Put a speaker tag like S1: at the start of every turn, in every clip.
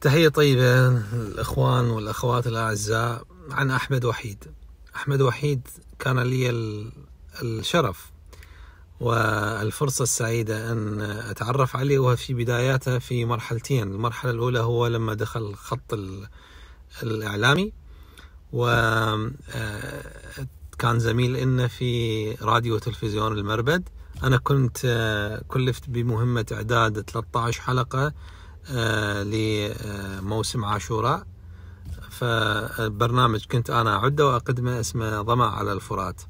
S1: تحية طيبة الإخوان والأخوات الأعزاء عن أحمد وحيد أحمد وحيد كان لي الشرف والفرصة السعيدة أن أتعرف عليه وهو في بداياته في مرحلتين المرحلة الأولى هو لما دخل خط الإعلامي وكان آه، زميل لنا في راديو وتلفزيون المربد أنا كنت آه، كلفت بمهمة إعداد 13 حلقة آه، لموسم عاشوراء فبرنامج كنت أنا أعده وأقدمه اسمه ظما على الفرات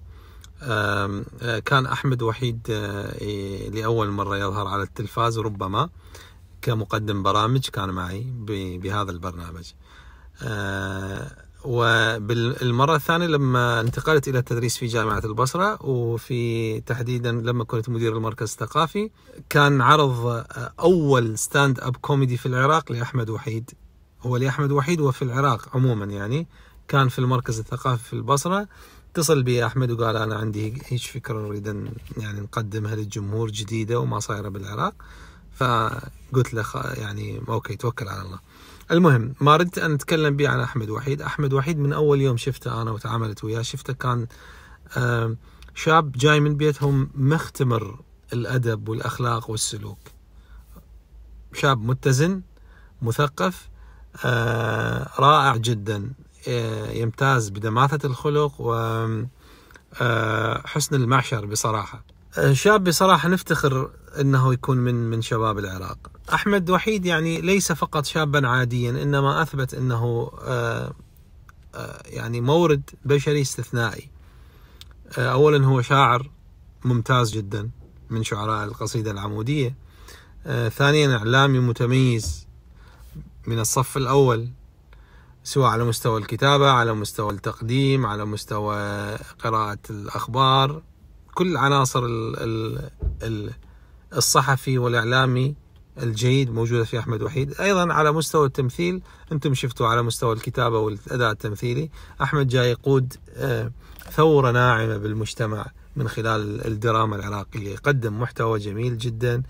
S1: آه، كان أحمد وحيد آه، لأول مرة يظهر على التلفاز ربما كمقدم برامج كان معي بهذا البرنامج وبالمرة الثانية لما انتقلت إلى التدريس في جامعة البصرة وفي تحديدا لما كنت مدير المركز الثقافي كان عرض أول ستاند أب كوميدي في العراق لأحمد وحيد هو لأحمد وحيد وفي العراق عموما يعني كان في المركز الثقافي في البصرة اتصل بي أحمد وقال أنا عندي هيش فكرة ان يعني نقدمها للجمهور جديدة وما صايرة بالعراق فقلت له يعني أوكي توكل على الله المهم ما ردت ان اتكلم به عن احمد وحيد احمد وحيد من اول يوم شفته انا وتعاملت وياه شفته كان شاب جاي من بيتهم مختمر الادب والاخلاق والسلوك شاب متزن مثقف آه، رائع جدا آه، يمتاز بدماثة الخلق وحسن آه، المعشر بصراحة آه، شاب بصراحه نفتخر انه يكون من من شباب العراق. احمد وحيد يعني ليس فقط شابا عاديا انما اثبت انه آه، آه، يعني مورد بشري استثنائي. اولا هو شاعر ممتاز جدا من شعراء القصيده العموديه. ثانيا اعلامي متميز من الصف الاول سواء على مستوى الكتابه، على مستوى التقديم، على مستوى قراءه الاخبار، كل عناصر الصحفي والإعلامي الجيد موجودة في أحمد وحيد أيضا على مستوى التمثيل أنتم شفتوا على مستوى الكتابة والأداء التمثيلي أحمد جاي يقود آه، ثورة ناعمة بالمجتمع من خلال الدراما العراقية يقدم محتوى جميل جدا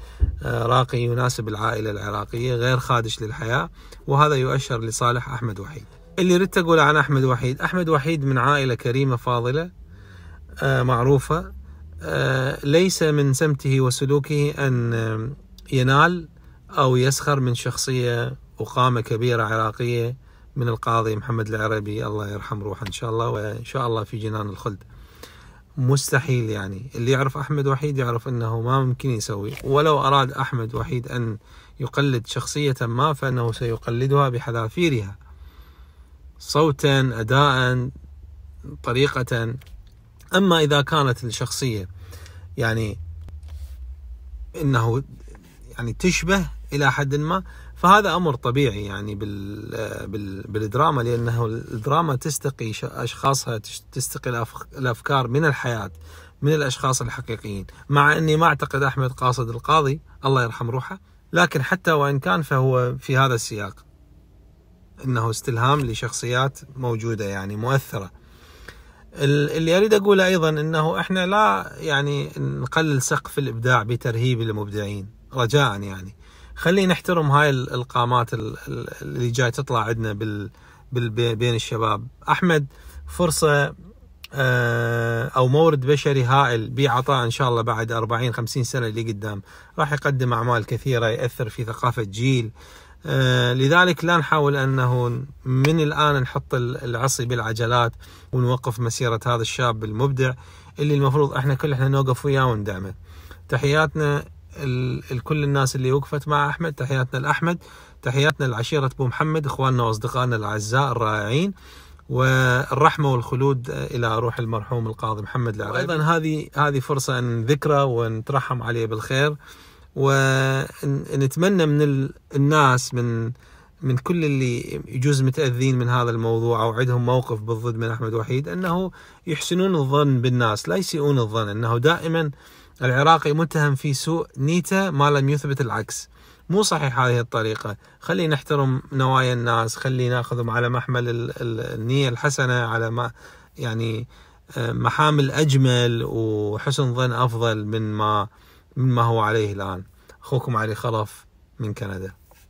S1: آه، راقي يناسب العائلة العراقية غير خادش للحياة وهذا يؤشر لصالح أحمد وحيد اللي ردت أقوله عن أحمد وحيد أحمد وحيد من عائلة كريمة فاضلة آه، معروفة آه، ليس من سمته وسلوكه أن آه، ينال أو يسخر من شخصية وقامة كبيرة عراقية من القاضي محمد العربي الله يرحم روحه إن شاء الله وإن شاء الله في جنان الخلد مستحيل يعني اللي يعرف أحمد وحيد يعرف أنه ما ممكن يسوي ولو أراد أحمد وحيد أن يقلد شخصية ما فإنه سيقلدها بحذافيرها صوتا أداء طريقة أما إذا كانت الشخصية يعني أنه يعني تشبه إلى حد ما فهذا أمر طبيعي يعني بالدراما لأنه الدراما تستقي أشخاصها تستقي الأفكار من الحياة من الأشخاص الحقيقيين مع أني ما أعتقد أحمد قاصد القاضي الله يرحم روحه لكن حتى وإن كان فهو في هذا السياق انه استلهام لشخصيات موجوده يعني مؤثره اللي اريد اقوله ايضا انه احنا لا يعني نقلل سقف الابداع بترهيب المبدعين رجاء يعني خلينا نحترم هاي القامات اللي جاي تطلع عندنا بال بين الشباب احمد فرصه آه، او مورد بشري هائل بعطاء ان شاء الله بعد 40 50 سنه اللي قدام راح يقدم اعمال كثيره ياثر في ثقافه جيل آه، لذلك لا نحاول أنه من الآن نحط العصي بالعجلات ونوقف مسيرة هذا الشاب المبدع اللي المفروض احنا كل احنا نوقف وياه وندعمه تحياتنا لكل الناس اللي وقفت مع احمد تحياتنا لاحمد تحياتنا لعشيره ابو محمد اخواننا واصدقائنا الاعزاء الرائعين والرحمه والخلود الى روح المرحوم القاضي محمد العراقي طيب. ايضا هذه هذه فرصه ان نذكره ونترحم عليه بالخير ونتمنى من الناس من من كل اللي يجوز متاذين من هذا الموضوع او عندهم موقف بالضد من احمد وحيد انه يحسنون الظن بالناس لا يسيئون الظن انه دائما العراقي متهم في سوء نيته ما لم يثبت العكس مو صحيح هذه الطريقة خلي نحترم نوايا الناس خلي ناخذهم على محمل النية الحسنة على ما يعني آه، محامل أجمل وحسن ظن أفضل من ما مما هو عليه الآن أخوكم علي خلف من كندا